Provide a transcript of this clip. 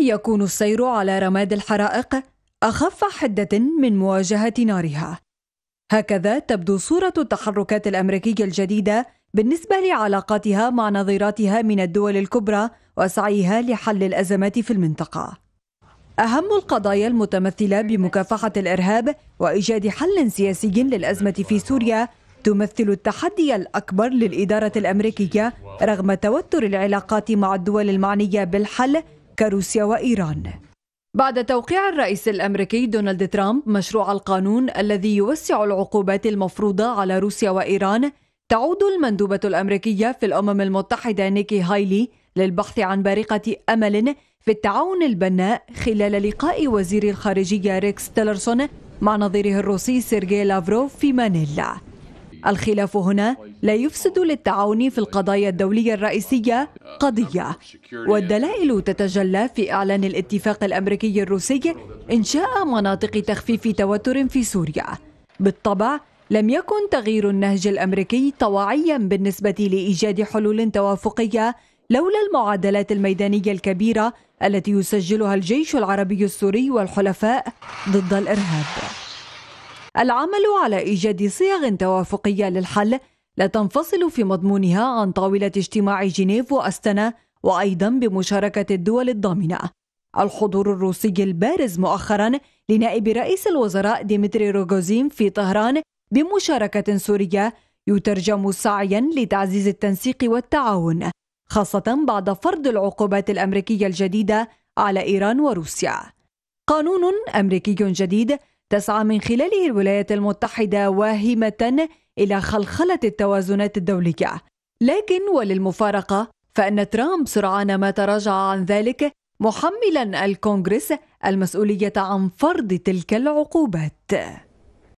يكون السير على رماد الحرائق أخف حدة من مواجهة نارها. هكذا تبدو صورة التحركات الأمريكية الجديدة بالنسبة لعلاقاتها مع نظيراتها من الدول الكبرى وسعيها لحل الأزمات في المنطقة. أهم القضايا المتمثلة بمكافحة الإرهاب وإيجاد حل سياسي للأزمة في سوريا تمثل التحدي الأكبر للإدارة الأمريكية رغم توتر العلاقات مع الدول المعنية بالحل كروسيا وإيران بعد توقيع الرئيس الامريكي دونالد ترامب مشروع القانون الذي يوسع العقوبات المفروضه على روسيا وايران تعود المندوبه الامريكيه في الامم المتحده نيكي هايلي للبحث عن بارقه امل في التعاون البناء خلال لقاء وزير الخارجيه ريكس تيلرسون مع نظيره الروسي سيرجي لافروف في مانيلا الخلاف هنا لا يفسد للتعاون في القضايا الدولية الرئيسية قضية والدلائل تتجلى في إعلان الاتفاق الأمريكي الروسي إنشاء مناطق تخفيف توتر في سوريا بالطبع لم يكن تغيير النهج الأمريكي طواعيا بالنسبة لإيجاد حلول توافقية لولا المعادلات الميدانية الكبيرة التي يسجلها الجيش العربي السوري والحلفاء ضد الإرهاب العمل على إيجاد صيغ توافقية للحل لا تنفصل في مضمونها عن طاولة اجتماع جنيف وأستنا وأيضا بمشاركة الدول الضامنة الحضور الروسي البارز مؤخرا لنائب رئيس الوزراء ديمتري روغوزين في طهران بمشاركة سورية يترجم سعيا لتعزيز التنسيق والتعاون خاصة بعد فرض العقوبات الأمريكية الجديدة على إيران وروسيا قانون أمريكي جديد تسعى من خلاله الولايات المتحدة واهمة إلى خلخلة التوازنات الدولية لكن وللمفارقة فإن ترامب سرعان ما تراجع عن ذلك محملا الكونغرس المسؤولية عن فرض تلك العقوبات